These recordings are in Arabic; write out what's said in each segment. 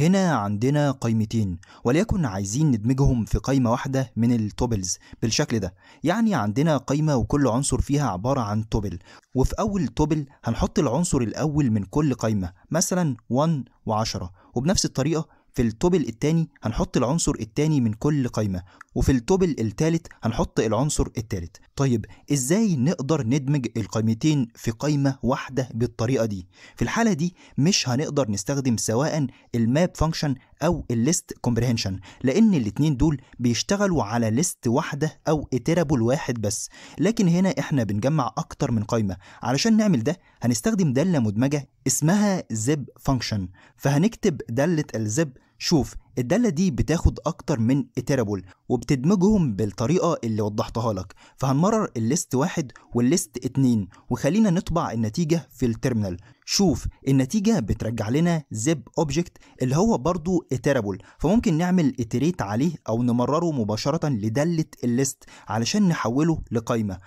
هنا عندنا قيمتين وليكن عايزين ندمجهم في قيمة واحدة من التوبلز بالشكل ده يعني عندنا قيمة وكل عنصر فيها عبارة عن توبل وفي أول توبل هنحط العنصر الأول من كل قيمة مثلا 1 و10 وبنفس الطريقة في التوبل التاني هنحط العنصر التاني من كل قيمة وفي التوبل الثالث هنحط العنصر الثالث طيب ازاي نقدر ندمج القيمتين في قايمة واحدة بالطريقة دي في الحالة دي مش هنقدر نستخدم سواء الماب فانكشن او الليست كومبريهنشن لان الاتنين دول بيشتغلوا على ليست واحدة او اترابل واحد بس لكن هنا احنا بنجمع اكتر من قايمة علشان نعمل ده هنستخدم دالة مدمجة اسمها زب فانكشن فهنكتب دالة الزب شوف الدالة دي بتاخد أكتر من اترابول وبتدمجهم بالطريقة اللي وضحتها لك فهنمرر الليست واحد والليست اتنين وخلينا نطبع النتيجة في الترمينال شوف النتيجة بترجع لنا زب اوبجكت اللي هو برضو اترابول فممكن نعمل اتريت عليه أو نمرره مباشرة لدالة الليست علشان نحوله لقايمة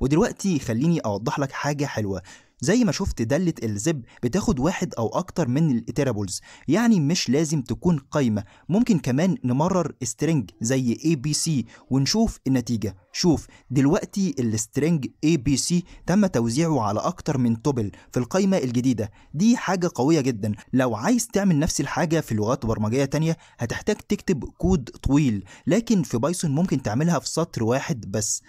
ودلوقتي خليني أوضح لك حاجة حلوة زي ما شفت دالة الزب بتاخد واحد أو أكتر من الإتيرابولز يعني مش لازم تكون قايمة ممكن كمان نمرر سترينج زي ABC ونشوف النتيجة شوف دلوقتي السترنج ABC تم توزيعه على أكتر من توبل في القايمة الجديدة دي حاجة قوية جدا لو عايز تعمل نفس الحاجة في لغات برمجية تانية هتحتاج تكتب كود طويل لكن في بايثون ممكن تعملها في سطر واحد بس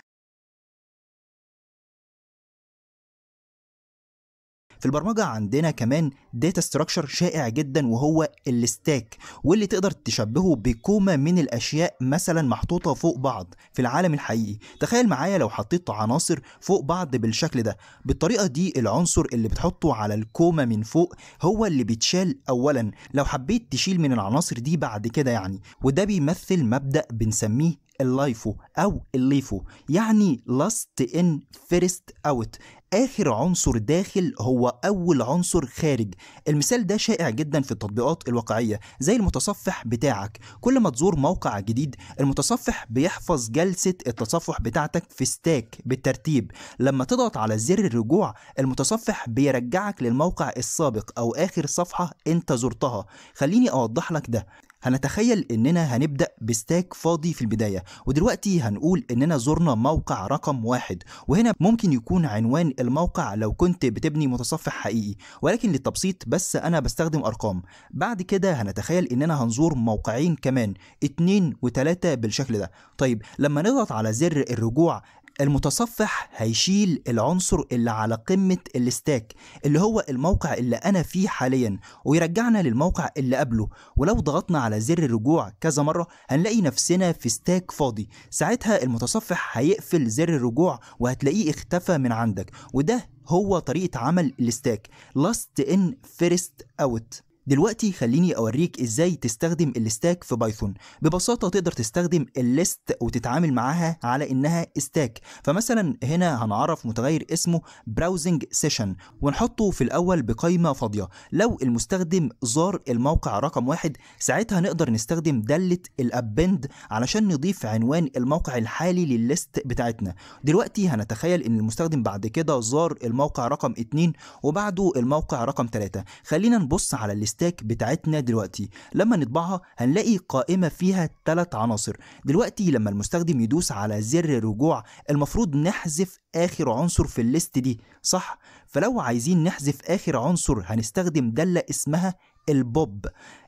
في البرمجة عندنا كمان داتا ستراكشر شائع جدا وهو الستاك واللي تقدر تشبهه بكومة من الأشياء مثلا محطوطة فوق بعض في العالم الحقيقي تخيل معايا لو حطيت عناصر فوق بعض بالشكل ده بالطريقة دي العنصر اللي بتحطه على الكومة من فوق هو اللي بيتشال أولا لو حبيت تشيل من العناصر دي بعد كده يعني وده بيمثل مبدأ بنسميه اللايفو او الليفو يعني لاست ان فيرست اوت اخر عنصر داخل هو اول عنصر خارج المثال ده شائع جدا في التطبيقات الواقعيه زي المتصفح بتاعك كل ما تزور موقع جديد المتصفح بيحفظ جلسه التصفح بتاعتك في ستاك بالترتيب لما تضغط على زر الرجوع المتصفح بيرجعك للموقع السابق او اخر صفحه انت زرتها خليني اوضح لك ده هنتخيل اننا هنبدا بستاك فاضي في البدايه ودلوقتي هنقول اننا زرنا موقع رقم واحد وهنا ممكن يكون عنوان الموقع لو كنت بتبني متصفح حقيقي ولكن للتبسيط بس انا بستخدم ارقام بعد كده هنتخيل اننا هنزور موقعين كمان اتنين وتلاته بالشكل ده طيب لما نضغط على زر الرجوع المتصفح هيشيل العنصر اللي على قمة الستاك اللي هو الموقع اللي أنا فيه حاليا ويرجعنا للموقع اللي قبله ولو ضغطنا على زر الرجوع كذا مرة هنلاقي نفسنا في ستاك فاضي ساعتها المتصفح هيقفل زر الرجوع وهتلاقيه اختفى من عندك وده هو طريقة عمل الستاك last in first out دلوقتي خليني اوريك ازاي تستخدم الستاك في بايثون ببساطه تقدر تستخدم الليست وتتعامل معاها على انها ستاك فمثلا هنا هنعرف متغير اسمه براوزنج سيشن ونحطه في الاول بقايمه فاضيه لو المستخدم زار الموقع رقم واحد ساعتها نقدر نستخدم داله الابند علشان نضيف عنوان الموقع الحالي للليست بتاعتنا دلوقتي هنتخيل ان المستخدم بعد كده زار الموقع رقم 2 وبعده الموقع رقم 3 خلينا نبص على الليست الستاك بتاعتنا دلوقتي لما نطبعها هنلاقي قائمة فيها ثلاث عناصر دلوقتي لما المستخدم يدوس على زر رجوع المفروض نحذف آخر عنصر في الليست دي صح فلو عايزين نحذف آخر عنصر هنستخدم دالة اسمها البوب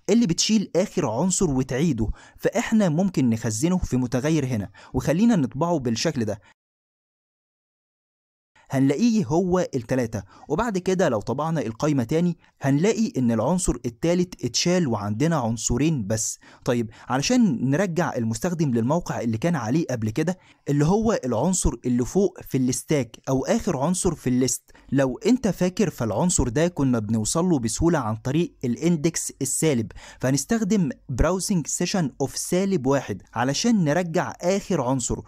اللي بتشيل آخر عنصر وتعيده فإحنا ممكن نخزنه في متغير هنا وخلينا نطبعه بالشكل ده هنلاقيه هو التلاتة وبعد كده لو طبعنا القايمة تاني هنلاقي ان العنصر التالت اتشال وعندنا عنصرين بس طيب علشان نرجع المستخدم للموقع اللي كان عليه قبل كده اللي هو العنصر اللي فوق في الستاك او اخر عنصر في الليست لو انت فاكر فالعنصر ده كنا بنوصل له بسهولة عن طريق الاندكس السالب فهنستخدم براوزنج سيشن اوف سالب واحد علشان نرجع اخر عنصر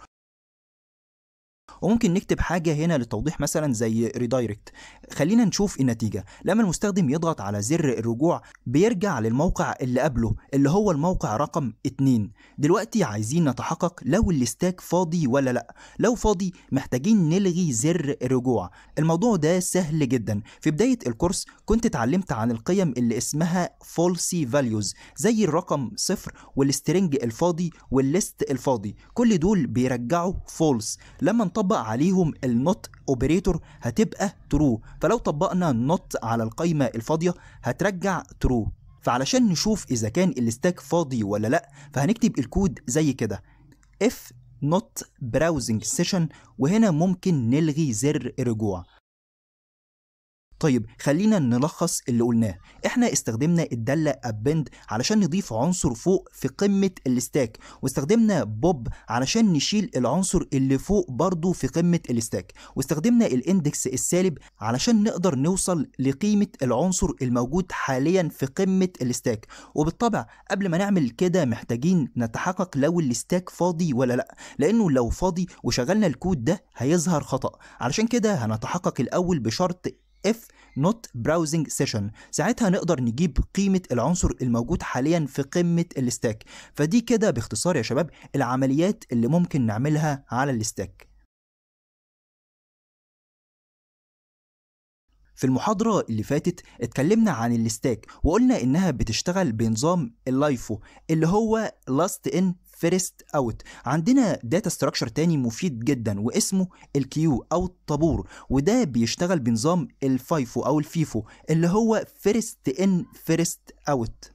وممكن نكتب حاجه هنا للتوضيح مثلا زي ريدايركت خلينا نشوف النتيجه لما المستخدم يضغط على زر الرجوع بيرجع للموقع اللي قبله اللي هو الموقع رقم 2 دلوقتي عايزين نتحقق لو الاستاك فاضي ولا لا لو فاضي محتاجين نلغي زر الرجوع الموضوع ده سهل جدا في بدايه الكورس كنت اتعلمت عن القيم اللي اسمها فولسي فاليوز زي الرقم صفر والسترنج الفاضي والليست الفاضي كل دول بيرجعوا فولس لما نطبق هنطبق عليهم النوت اوبريتور هتبقى ترو فلو طبقنا نوت على القايمه الفاضيه هترجع ترو فعلشان نشوف اذا كان الاستاك فاضي ولا لا فهنكتب الكود زي كده if not browsing session وهنا ممكن نلغي زر الرجوع طيب خلينا نلخص اللي قلناه احنا استخدمنا الدالة أبند علشان نضيف عنصر فوق في قمة الستاك واستخدمنا بوب علشان نشيل العنصر اللي فوق برضه في قمة الستاك واستخدمنا الاندكس السالب علشان نقدر نوصل لقيمة العنصر الموجود حاليا في قمة الستاك وبالطبع قبل ما نعمل كده محتاجين نتحقق لو الستاك فاضي ولا لا لانه لو فاضي وشغلنا الكود ده هيظهر خطأ علشان كده هنتحقق الاول بشرط اف نوت براوزنج سيشن ساعتها نقدر نجيب قيمه العنصر الموجود حاليا في قمه الاستاك فدي كده باختصار يا شباب العمليات اللي ممكن نعملها على الاستاك في المحاضرة اللي فاتت اتكلمنا عن الستاك وقلنا انها بتشتغل بنظام اللايفو اللي هو لاست ان فيرست اوت عندنا داتا ستراكشر تاني مفيد جدا واسمه الكيو او الطابور وده بيشتغل بنظام الفايفو او الفيفو اللي هو فيرست ان فيرست اوت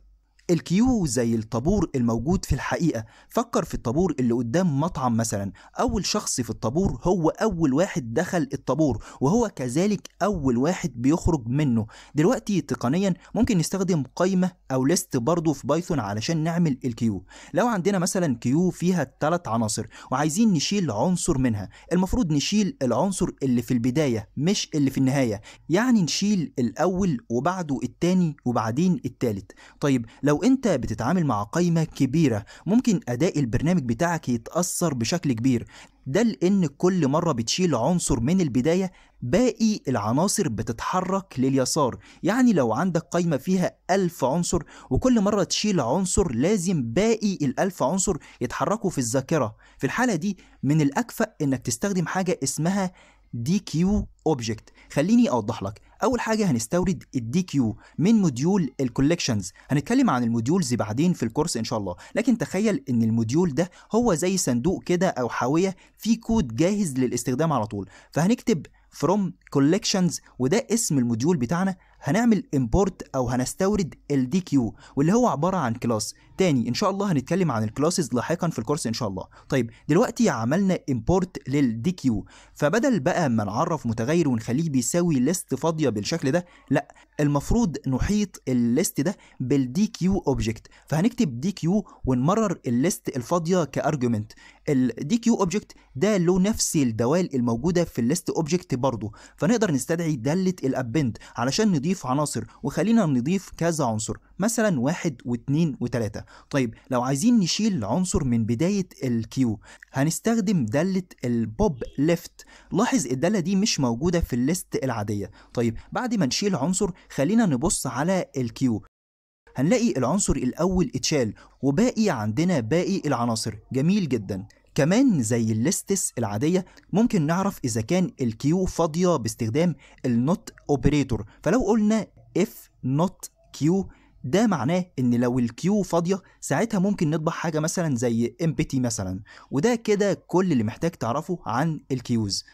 الكيو زي الطابور الموجود في الحقيقة فكر في الطابور اللي قدام مطعم مثلا أول شخص في الطابور هو أول واحد دخل الطابور وهو كذلك أول واحد بيخرج منه دلوقتي تقنيا ممكن نستخدم قائمة أو ليست برضه في بايثون علشان نعمل الكيو لو عندنا مثلا كيو فيها ثلاث عناصر وعايزين نشيل عنصر منها المفروض نشيل العنصر اللي في البداية مش اللي في النهاية يعني نشيل الأول وبعده التاني وبعدين التالت طيب لو انت بتتعامل مع قائمة كبيرة ممكن اداء البرنامج بتاعك يتأثر بشكل كبير ده لان كل مرة بتشيل عنصر من البداية باقي العناصر بتتحرك لليسار يعني لو عندك قايمة فيها ألف عنصر وكل مرة تشيل عنصر لازم باقي الألف عنصر يتحركوا في الذاكرة في الحالة دي من الأكفأ انك تستخدم حاجة اسمها دي كيو اوبجكت خليني اوضح لك اول حاجه هنستورد الدي كيو من موديول الكوليكشنز هنتكلم عن الموديولز بعدين في الكورس ان شاء الله لكن تخيل ان الموديول ده هو زي صندوق كده او حاويه فيه كود جاهز للاستخدام على طول فهنكتب from collections وده اسم الموديول بتاعنا هنعمل import او هنستورد الدي كيو واللي هو عباره عن كلاس تاني ان شاء الله هنتكلم عن الكلاسز لاحقا في الكورس ان شاء الله طيب دلوقتي عملنا امبورت للدي كيو فبدل بقى ما نعرف متغير ونخليه بيساوي ليست فاضيه بالشكل ده لا المفروض نحيط الليست ده بالدي كيو اوبجكت فهنكتب دي كيو ونمرر الليست الفاضيه كارجيومنت الدي كيو اوبجكت ده له نفس الدوال الموجوده في الليست اوبجكت برضه فنقدر نستدعي داله الابند علشان نضيف عناصر وخلينا نضيف كذا عنصر مثلا واحد واثنين وثلاثة طيب لو عايزين نشيل عنصر من بداية الكيو هنستخدم دالة البوب ليفت لاحظ الدالة دي مش موجودة في الليست العادية طيب بعد ما نشيل عنصر خلينا نبص على الكيو هنلاقي العنصر الأول اتشال وباقي عندنا باقي العناصر جميل جدا كمان زي الليستس العادية ممكن نعرف إذا كان الكيو فاضية باستخدام النوت اوبريتور فلو قلنا if not q ده معناه ان لو الكيو فاضيه ساعتها ممكن نطبع حاجه مثلا زي امبتي مثلا وده كده كل اللي محتاج تعرفه عن الكيوز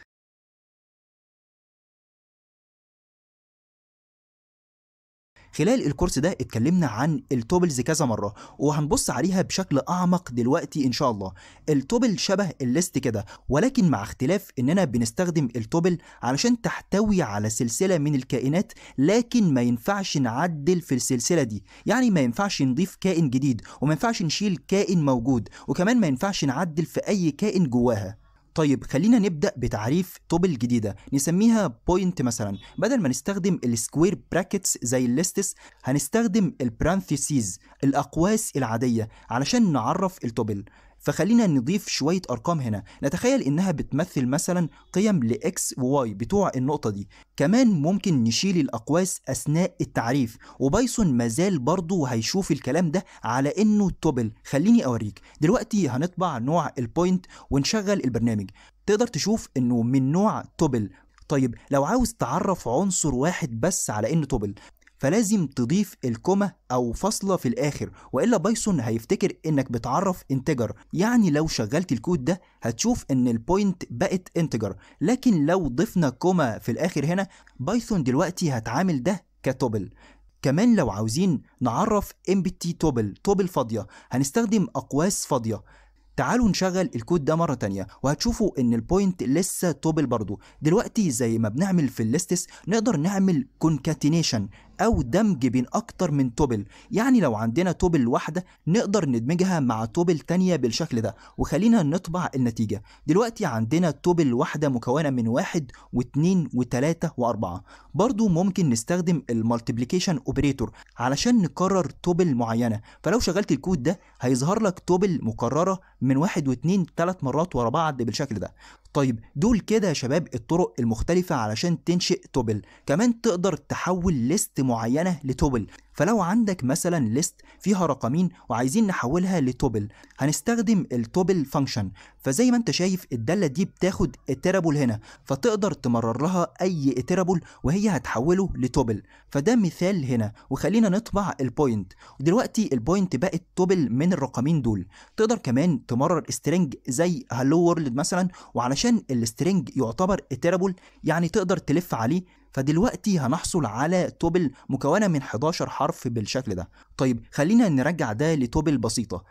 خلال الكورس ده اتكلمنا عن التوبلز كذا مرة وهنبص عليها بشكل أعمق دلوقتي إن شاء الله التوبل شبه الليست كده ولكن مع اختلاف إننا بنستخدم التوبل علشان تحتوي على سلسلة من الكائنات لكن ما ينفعش نعدل في السلسلة دي يعني ما ينفعش نضيف كائن جديد وما ينفعش نشيل كائن موجود وكمان ما ينفعش نعدل في أي كائن جواها طيب خلينا نبدأ بتعريف توبل جديدة نسميها بوينت مثلا بدل ما نستخدم السكوير براكتس زي الليستس هنستخدم البرانثيسيز الأقواس العادية علشان نعرف التوبل فخلينا نضيف شوية أرقام هنا نتخيل إنها بتمثل مثلا قيم لإكس وواي بتوع النقطة دي كمان ممكن نشيل الأقواس أثناء التعريف وبايثون مازال برضه هيشوف الكلام ده على إنه توبل خليني أوريك دلوقتي هنطبع نوع البوينت ونشغل البرنامج تقدر تشوف إنه من نوع توبل طيب لو عاوز تعرف عنصر واحد بس على انه توبل فلازم تضيف الكومة أو فصلة في الآخر وإلا بايثون هيفتكر إنك بتعرف انتجر يعني لو شغلت الكود ده هتشوف إن البوينت بقت انتجر لكن لو ضفنا كومة في الآخر هنا بايثون دلوقتي هتعامل ده كتوبل كمان لو عاوزين نعرف امبتي توبل توبل فاضية هنستخدم أقواس فاضية تعالوا نشغل الكود ده مرة تانية وهتشوفوا ان البوينت لسه توبل برضو دلوقتي زي ما بنعمل في الليستس نقدر نعمل كونكاتينيشن او دمج بين اكتر من توبل يعني لو عندنا توبل واحده نقدر ندمجها مع توبل تانية بالشكل ده وخلينا نطبع النتيجه دلوقتي عندنا توبل واحده مكونه من واحد واثنين وثلاثة واربعة برضو ممكن نستخدم المالتيبليكيشن اوبريتور علشان نكرر توبل معينه فلو شغلت الكود ده هيظهر لك توبل مكرره من واحد واثنين ثلاث مرات ورا بعض بالشكل ده طيب دول كده يا شباب الطرق المختلفة علشان تنشئ توبل كمان تقدر تحول ليست معينة لتوبل فلو عندك مثلا ليست فيها رقمين وعايزين نحولها لتوبل هنستخدم التوبل فانكشن فزي ما انت شايف الداله دي بتاخد الترابل هنا فتقدر تمرر لها اي اترابل وهي هتحوله لتوبل فده مثال هنا وخلينا نطبع البوينت ودلوقتي البوينت بقت توبل من الرقمين دول تقدر كمان تمرر سترينج زي هالو وورلد مثلا وعلشان السترينج يعتبر اترابل يعني تقدر تلف عليه فدلوقتي هنحصل على توبل مكونة من 11 حرف بالشكل ده طيب خلينا نرجع ده لتوبل بسيطة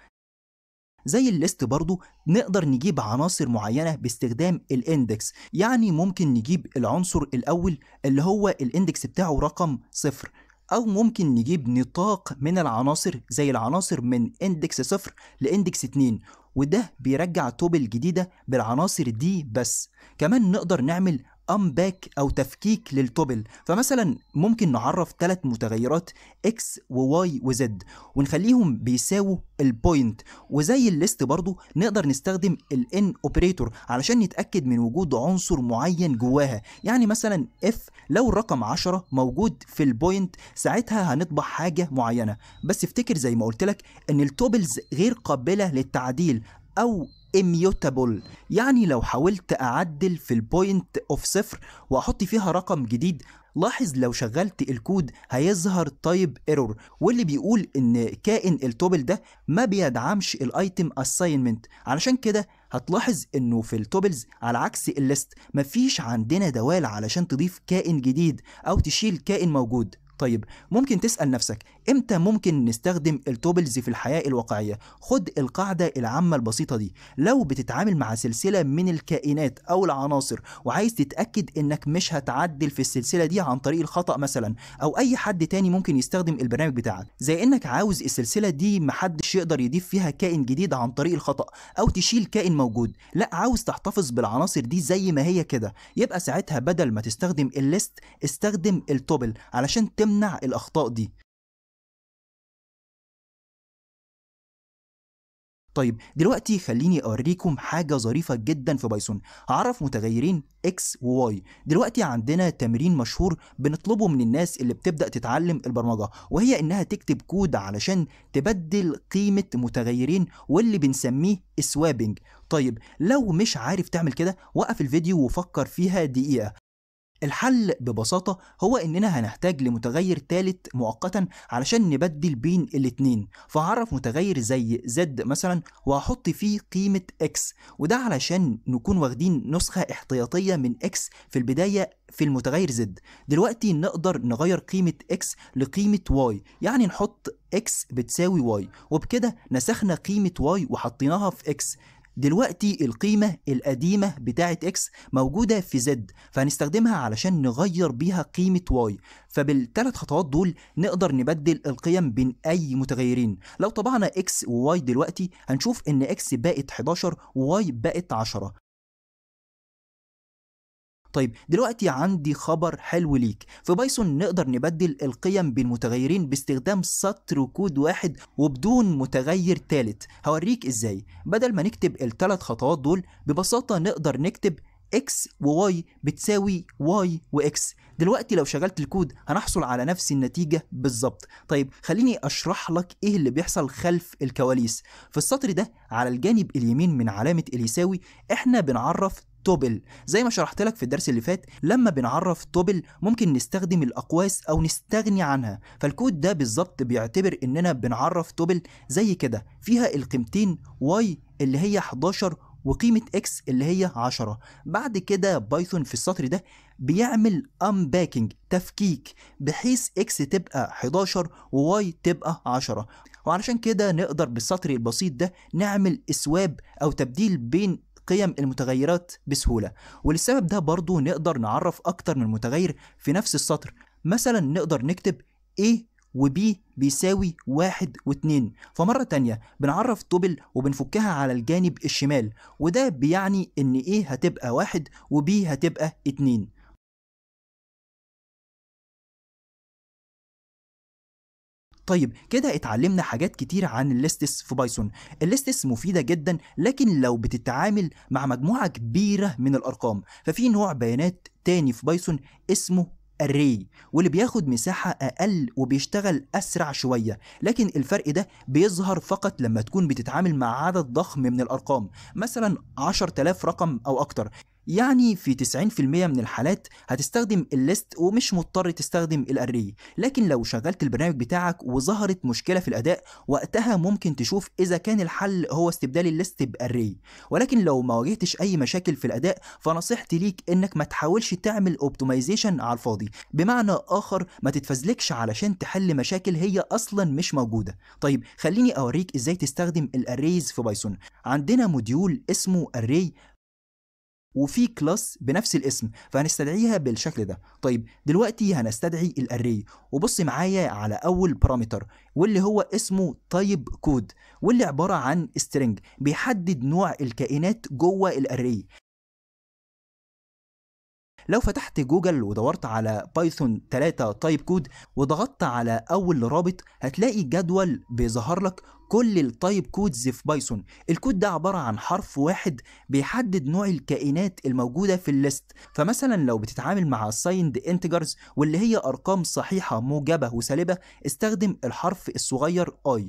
زي الليست برضو نقدر نجيب عناصر معينة باستخدام الاندكس يعني ممكن نجيب العنصر الأول اللي هو الاندكس بتاعه رقم صفر أو ممكن نجيب نطاق من العناصر زي العناصر من اندكس صفر لاندكس اتنين وده بيرجع توبل جديدة بالعناصر دي بس كمان نقدر نعمل امباك او تفكيك للتوبل فمثلا ممكن نعرف ثلاث متغيرات اكس وواي وزد ونخليهم بيساووا البوينت وزي الليست برضو نقدر نستخدم الان اوبريتور علشان نتاكد من وجود عنصر معين جواها يعني مثلا اف لو الرقم 10 موجود في البوينت ساعتها هنطبع حاجه معينه بس افتكر زي ما قلت لك ان التوبلز غير قابله للتعديل او immutable يعني لو حاولت أعدل في البوينت اوف صفر وأحط فيها رقم جديد لاحظ لو شغلت الكود هيظهر تايب ايرور واللي بيقول ان كائن التوبل ده ما بيدعمش الايتم اساينمنت علشان كده هتلاحظ انه في التوبلز على عكس الليست مفيش عندنا دوال علشان تضيف كائن جديد او تشيل كائن موجود طيب ممكن تسأل نفسك امتى ممكن نستخدم التوبلز في الحياه الواقعيه خد القاعده العامه البسيطه دي لو بتتعامل مع سلسله من الكائنات او العناصر وعايز تتاكد انك مش هتعدل في السلسله دي عن طريق الخطا مثلا او اي حد تاني ممكن يستخدم البرنامج بتاعك زي انك عاوز السلسله دي محدش يقدر يضيف فيها كائن جديد عن طريق الخطا او تشيل كائن موجود لا عاوز تحتفظ بالعناصر دي زي ما هي كده يبقى ساعتها بدل ما تستخدم الليست استخدم التوبل علشان تمنع الاخطاء دي طيب دلوقتي خليني اوريكم حاجه ظريفه جدا في بايثون هعرف متغيرين اكس وواي دلوقتي عندنا تمرين مشهور بنطلبه من الناس اللي بتبدا تتعلم البرمجه وهي انها تكتب كود علشان تبدل قيمه متغيرين واللي بنسميه سوابنج طيب لو مش عارف تعمل كده وقف الفيديو وفكر فيها دقيقه الحل ببساطة هو إننا هنحتاج لمتغير ثالث مؤقتا علشان نبدل بين الاتنين فهعرف متغير زي زد مثلا وهحط فيه قيمة x وده علشان نكون واخدين نسخة احتياطية من x في البداية في المتغير زد دلوقتي نقدر نغير قيمة x لقيمة y يعني نحط x بتساوي y وبكده نسخنا قيمة y وحطيناها في x دلوقتي القيمة القديمة بتاعة X موجودة في Z فهنستخدمها علشان نغير بيها قيمة Y فبالثلاث خطوات دول نقدر نبدل القيم بين اي متغيرين لو طبعنا X و Y دلوقتي هنشوف ان X بقت 11 Y بقت 10 طيب دلوقتي عندي خبر حلو ليك في بايثون نقدر نبدل القيم بالمتغيرين باستخدام سطر كود واحد وبدون متغير ثالث هوريك ازاي بدل ما نكتب الثلاث خطوات دول ببساطه نقدر نكتب x و y بتساوي y و x دلوقتي لو شغلت الكود هنحصل على نفس النتيجة بالظبط طيب خليني أشرح لك إيه اللي بيحصل خلف الكواليس في السطر ده على الجانب اليمين من علامة اليساوي إحنا بنعرف توبل زي ما شرحت لك في الدرس اللي فات لما بنعرف توبل ممكن نستخدم الاقواس او نستغني عنها فالكود ده بالظبط بيعتبر اننا بنعرف توبل زي كده فيها القيمتين واي اللي هي 11 وقيمة x اللي هي 10 بعد كده بايثون في السطر ده بيعمل unpacking تفكيك بحيث x تبقى 11 وواي تبقى 10 وعلشان كده نقدر بالسطر البسيط ده نعمل اسواب او تبديل بين قيم المتغيرات بسهولة وللسبب ده برضو نقدر نعرف أكتر من متغير في نفس السطر مثلا نقدر نكتب A و B بيساوي واحد واتنين فمرة تانية بنعرف توبل وبنفكها على الجانب الشمال وده بيعني إن A هتبقى واحد و B هتبقى اتنين طيب كده اتعلمنا حاجات كتير عن الليستس في بايثون الليستس مفيده جدا لكن لو بتتعامل مع مجموعه كبيره من الارقام ففي نوع بيانات تاني في بايثون اسمه الري واللي بياخد مساحة أقل وبيشتغل أسرع شوية لكن الفرق ده بيظهر فقط لما تكون بتتعامل مع عدد ضخم من الأرقام مثلا 10000 رقم أو أكتر يعني في 90% من الحالات هتستخدم الليست ومش مضطر تستخدم الاري لكن لو شغلت البرنامج بتاعك وظهرت مشكله في الاداء وقتها ممكن تشوف اذا كان الحل هو استبدال الليست باري ولكن لو ما واجهتش اي مشاكل في الاداء فنصيحتي ليك انك ما تحاولش تعمل اوبتمايزيشن على الفاضي بمعنى اخر ما تتفزلكش علشان تحل مشاكل هي اصلا مش موجوده طيب خليني اوريك ازاي تستخدم الاريز في بايثون عندنا موديول اسمه اري وفي كلاس بنفس الاسم فهنستدعيها بالشكل ده طيب دلوقتي هنستدعي الاري وبص معايا على اول بارامتر واللي هو اسمه تايب كود واللي عباره عن string بيحدد نوع الكائنات جوه الاري لو فتحت جوجل ودورت على بايثون 3 تايب كود وضغطت على اول رابط هتلاقي جدول بيظهر لك كل التايب كودز في بايثون الكود ده عبارة عن حرف واحد بيحدد نوع الكائنات الموجودة في الليست فمثلا لو بتتعامل مع سايند انتجرز واللي هي أرقام صحيحة موجبة وسالبة استخدم الحرف الصغير I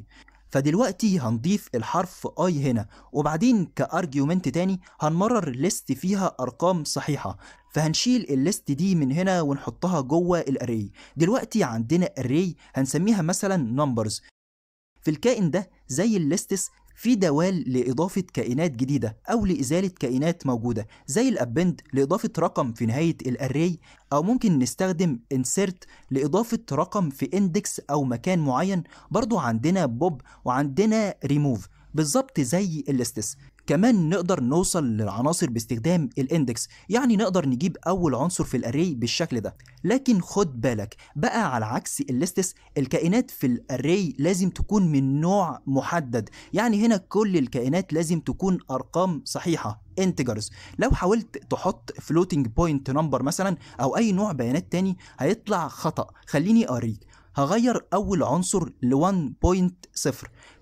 فدلوقتي هنضيف الحرف اي هنا وبعدين كارجيومنت تاني هنمرر ليست فيها ارقام صحيحه فهنشيل الليست دي من هنا ونحطها جوه الاري دلوقتي عندنا اري هنسميها مثلا نمبرز في الكائن ده زي الليستس في دوال لإضافة كائنات جديدة أو لإزالة كائنات موجودة زي الأبند لإضافة رقم في نهاية الأري أو ممكن نستخدم insert لإضافة رقم في اندكس أو مكان معين برضو عندنا بوب وعندنا remove بالظبط زي الاستس كمان نقدر نوصل للعناصر باستخدام الاندكس يعني نقدر نجيب اول عنصر في الاري بالشكل ده لكن خد بالك بقى على عكس الليستس الكائنات في الاري لازم تكون من نوع محدد يعني هنا كل الكائنات لازم تكون ارقام صحيحه انتجرز لو حاولت تحط فلوتنج بوينت نمبر مثلا او اي نوع بيانات تاني هيطلع خطا خليني اوريك هغير اول عنصر ل 1.0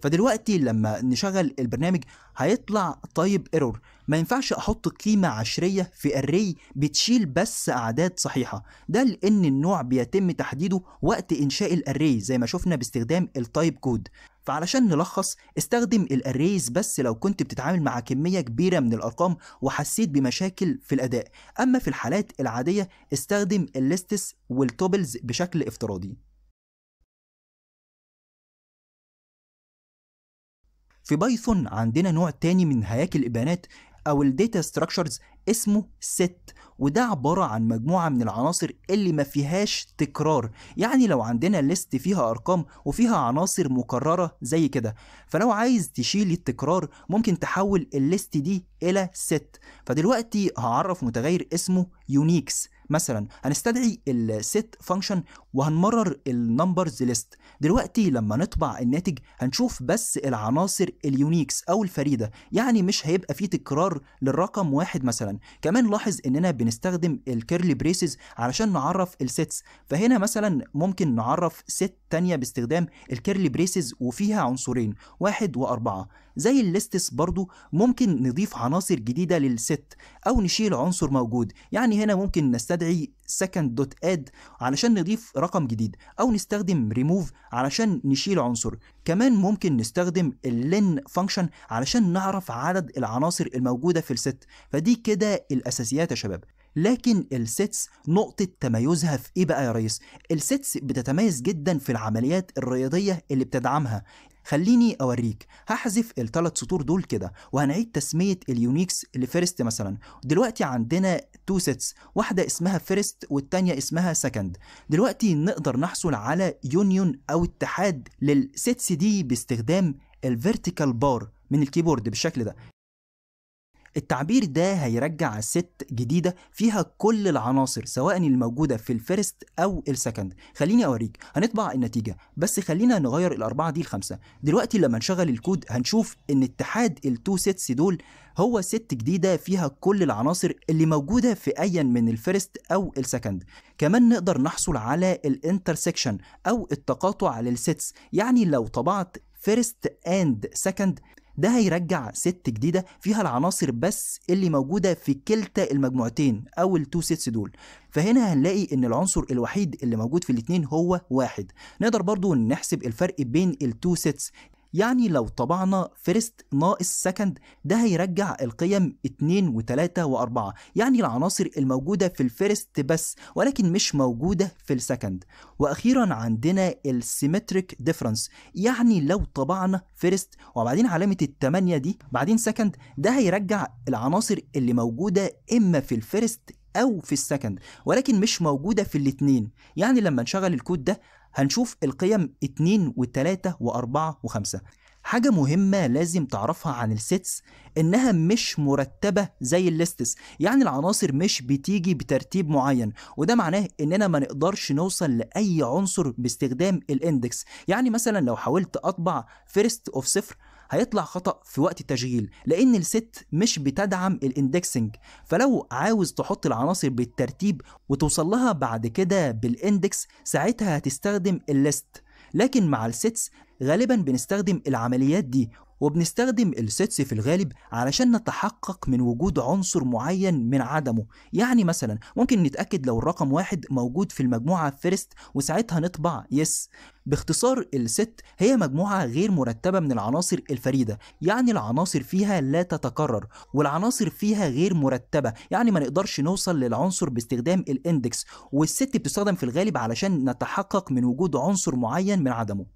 فدلوقتي لما نشغل البرنامج هيطلع طيب ايرور ما ينفعش احط قيمة عشرية في اري بتشيل بس اعداد صحيحة ده لان النوع بيتم تحديده وقت انشاء الاري زي ما شفنا باستخدام التايب كود فعلشان نلخص استخدم الاريز بس لو كنت بتتعامل مع كميه كبيره من الارقام وحسيت بمشاكل في الاداء اما في الحالات العاديه استخدم الليستس والتوبلز بشكل افتراضي في بايثون عندنا نوع تاني من هياكل الابانات او الداتا ستراكشرز اسمه ست وده عبارة عن مجموعة من العناصر اللي ما فيهاش تكرار يعني لو عندنا ليست فيها أرقام وفيها عناصر مكررة زي كده فلو عايز تشيل التكرار ممكن تحول الليست دي إلى ست فدلوقتي هعرف متغير اسمه يونيكس مثلا هنستدعي الست فانكشن وهنمرر النمبرز ليست دلوقتي لما نطبع الناتج هنشوف بس العناصر اليونيكس او الفريده يعني مش هيبقى فيه تكرار للرقم واحد مثلا كمان لاحظ اننا بنستخدم الكيرلي بريسز علشان نعرف السيتس فهنا مثلا ممكن نعرف ست تانية باستخدام الكيرلي بريسز وفيها عنصرين واحد واربعة زي الليستس برضو ممكن نضيف عناصر جديدة للست أو نشيل عنصر موجود يعني هنا ممكن نستدعي second.add علشان نضيف رقم جديد أو نستخدم remove علشان نشيل عنصر كمان ممكن نستخدم اللين فانكشن علشان نعرف عدد العناصر الموجودة في الست فدي كده الأساسيات يا شباب لكن السيتس نقطة تميزها في إيه بقى يا ريس؟ السيتس بتتميز جدا في العمليات الرياضية اللي بتدعمها، خليني اوريك هحذف الثلاث سطور دول كده وهنعيد تسميه اليونيكس لفيرست مثلا دلوقتي عندنا تو سيتس واحده اسمها فيرست والتانية اسمها سكند دلوقتي نقدر نحصل على يونيون او اتحاد للسيتس دي باستخدام الفيرتيكال بار من الكيبورد بالشكل ده التعبير ده هيرجع ست جديدة فيها كل العناصر سواء الموجودة في الفيرست أو السكند خليني أوريك هنطبع النتيجة بس خلينا نغير الأربعة دي الخمسة دلوقتي لما نشغل الكود هنشوف إن اتحاد التو سيتس دول هو ست جديدة فيها كل العناصر اللي موجودة في أيا من الفيرست أو السكند كمان نقدر نحصل على الانترسكشن أو التقاطع للسيتس يعني لو طبعت فيرست اند سكند ده هيرجع ست جديده فيها العناصر بس اللي موجوده في كلتا المجموعتين او التو سيتس دول فهنا هنلاقي ان العنصر الوحيد اللي موجود في الاثنين هو واحد نقدر برضو نحسب الفرق بين التو سيتس يعني لو طبعنا فيرست ناقص سكند ده هيرجع القيم 2 و3 و4 يعني العناصر الموجودة في الفيرست بس ولكن مش موجودة في السكند وأخيرا عندنا السيمتريك ديفرنس يعني لو طبعنا فيرست وبعدين علامة التمانية دي بعدين سكند ده هيرجع العناصر اللي موجودة إما في الفيرست او في السكند ولكن مش موجوده في الاثنين يعني لما نشغل الكود ده هنشوف القيم 2 و3 و4 و5 حاجة مهمة لازم تعرفها عن السيتس إنها مش مرتبة زي الليستس يعني العناصر مش بتيجي بترتيب معين وده معناه إننا ما نقدرش نوصل لأي عنصر باستخدام الاندكس يعني مثلا لو حاولت أطبع فيرست أوف صفر هيطلع خطأ في وقت التشغيل لأن الست مش بتدعم الاندكسنج فلو عاوز تحط العناصر بالترتيب وتوصل لها بعد كده بالاندكس ساعتها هتستخدم الليست لكن مع الستس غالبا بنستخدم العمليات دي وبنستخدم السيتس في الغالب علشان نتحقق من وجود عنصر معين من عدمه يعني مثلا ممكن نتأكد لو الرقم واحد موجود في المجموعة فيرست وساعتها نطبع يس باختصار الست هي مجموعة غير مرتبة من العناصر الفريدة يعني العناصر فيها لا تتكرر والعناصر فيها غير مرتبة يعني ما نقدرش نوصل للعنصر باستخدام الاندكس والست بتستخدم في الغالب علشان نتحقق من وجود عنصر معين من عدمه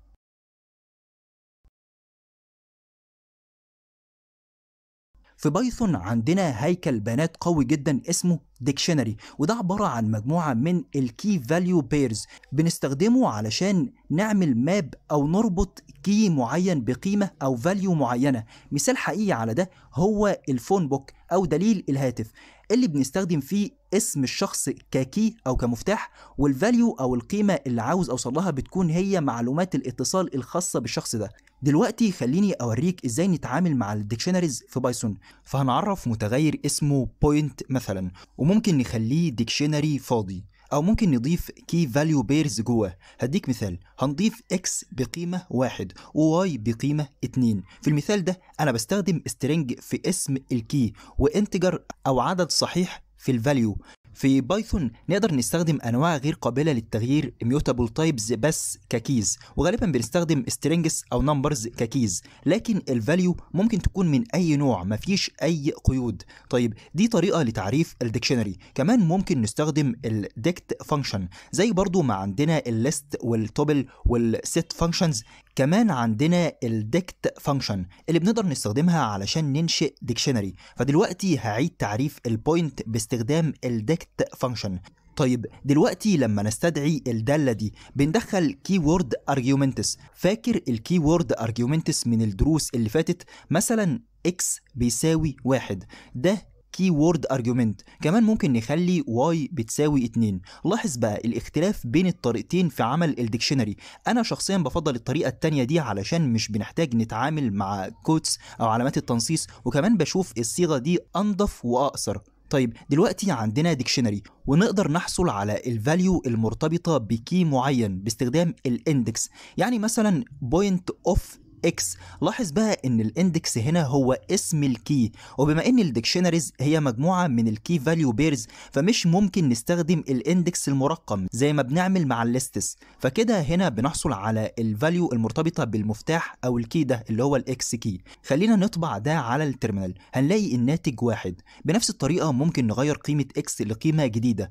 في بايثون عندنا هيكل بيانات قوي جدا اسمه ديكشنري وده عبارة عن مجموعة من الكي فاليو بيرز بنستخدمه علشان نعمل ماب أو نربط كي معين بقيمة أو فاليو معينة مثال حقيقي على ده هو الفون بوك أو دليل الهاتف اللي بنستخدم فيه اسم الشخص ككي او كمفتاح والفاليو او القيمه اللي عاوز اوصل لها بتكون هي معلومات الاتصال الخاصه بالشخص ده دلوقتي خليني اوريك ازاي نتعامل مع الديكشنريز في بايثون فهنعرف متغير اسمه بوينت مثلا وممكن نخليه ديكشنري فاضي او ممكن نضيف كي فاليو بيرز جواه هديك مثال هنضيف اكس بقيمه واحد وواي بقيمه اتنين في المثال ده انا بستخدم string في اسم الكي وانتجر او عدد صحيح في الفاليو في بايثون نقدر نستخدم انواع غير قابله للتغيير ميوتابل تايبز بس ككيز وغالبا بنستخدم سترينجز او نمبرز ككيز لكن الفاليو ممكن تكون من اي نوع مفيش اي قيود طيب دي طريقه لتعريف الديكشنري كمان ممكن نستخدم الديكت فانكشن زي برضو ما عندنا الليست والتوبل والست فانكشنز كمان عندنا الديكت فانكشن اللي بنقدر نستخدمها علشان ننشئ ديكشنري فدلوقتي هعيد تعريف البوينت باستخدام الديكت فانكشن طيب دلوقتي لما نستدعي الدالة دي بندخل keyword arguments فاكر الكيورد arguments من الدروس اللي فاتت مثلا x بيساوي واحد ده كي وورد ارجيومنت كمان ممكن نخلي واي بتساوي 2 لاحظ بقى الاختلاف بين الطريقتين في عمل الديكشنري انا شخصيا بفضل الطريقه التانية دي علشان مش بنحتاج نتعامل مع كوتس او علامات التنصيص وكمان بشوف الصيغه دي انظف واقصر طيب دلوقتي عندنا ديكشنري ونقدر نحصل على الفاليو المرتبطة بكي معين باستخدام الاندكس يعني مثلا بوينت اوف X لاحظ بقى ان الاندكس هنا هو اسم الكي وبما ان الديكشنريز هي مجموعه من الكي فاليو بيرز فمش ممكن نستخدم الاندكس المرقم زي ما بنعمل مع الليستس فكده هنا بنحصل على الفاليو المرتبطه بالمفتاح او الكي ده اللي هو الاكس كي خلينا نطبع ده على الترمينال هنلاقي الناتج واحد بنفس الطريقه ممكن نغير قيمه اكس لقيمه جديده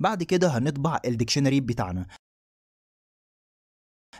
بعد كده هنطبع الديكشنري بتاعنا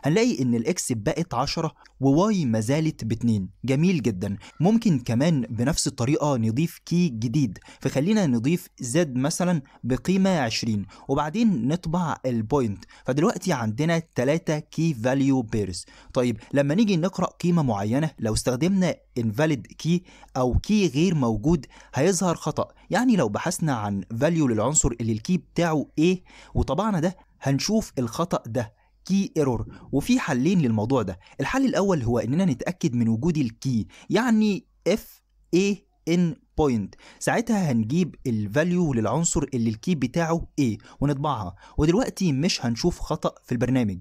هنلاقي ان الاكس بقت 10 وواي ما زالت ب2 جميل جدا ممكن كمان بنفس الطريقة نضيف كي جديد فخلينا نضيف زد مثلا بقيمة 20 وبعدين نطبع البوينت فدلوقتي عندنا 3 كي فاليو بيرز طيب لما نيجي نقرأ قيمة معينة لو استخدمنا invalid key او كي غير موجود هيظهر خطأ يعني لو بحثنا عن فاليو للعنصر اللي الكي بتاعه ايه وطبعنا ده هنشوف الخطأ ده كي ايرور وفي حلين للموضوع ده الحل الاول هو اننا نتاكد من وجود الكي يعني اف اي ان بوينت ساعتها هنجيب الفاليو للعنصر اللي الكي بتاعه A ونطبعها ودلوقتي مش هنشوف خطأ في البرنامج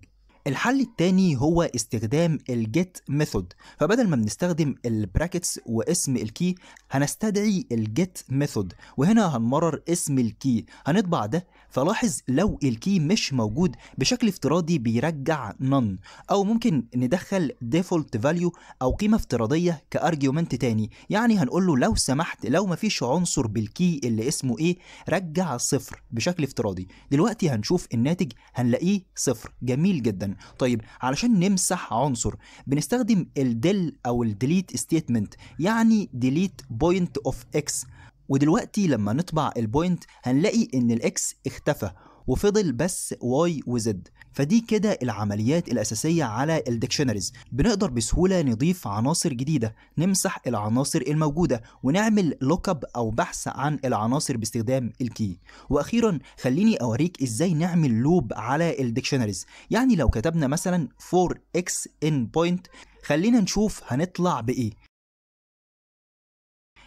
الحل التاني هو استخدام الجيت ميثود فبدل ما بنستخدم البراكتس واسم الكي هنستدعي الجيت ميثود وهنا هنمرر اسم الكي هنطبع ده فلاحظ لو الكي مش موجود بشكل افتراضي بيرجع none او ممكن ندخل ديفولت فاليو او قيمه افتراضيه كارجيومنت تاني يعني هنقول له لو سمحت لو مفيش عنصر بالكي اللي اسمه ايه رجع صفر بشكل افتراضي دلوقتي هنشوف الناتج هنلاقيه صفر جميل جدا طيب علشان نمسح عنصر بنستخدم الدل او الديليت ستيتمنت يعني ديليت بوينت اوف اكس ودلوقتي لما نطبع البوينت هنلاقي ان الاكس اختفى وفضل بس واي وزد فدي كده العمليات الأساسية على الديكشنريز بنقدر بسهولة نضيف عناصر جديدة نمسح العناصر الموجودة ونعمل لوك اب أو بحث عن العناصر باستخدام الكي وأخيرا خليني أوريك إزاي نعمل لوب على الديكشنريز يعني لو كتبنا مثلا 4x in point خلينا نشوف هنطلع بإيه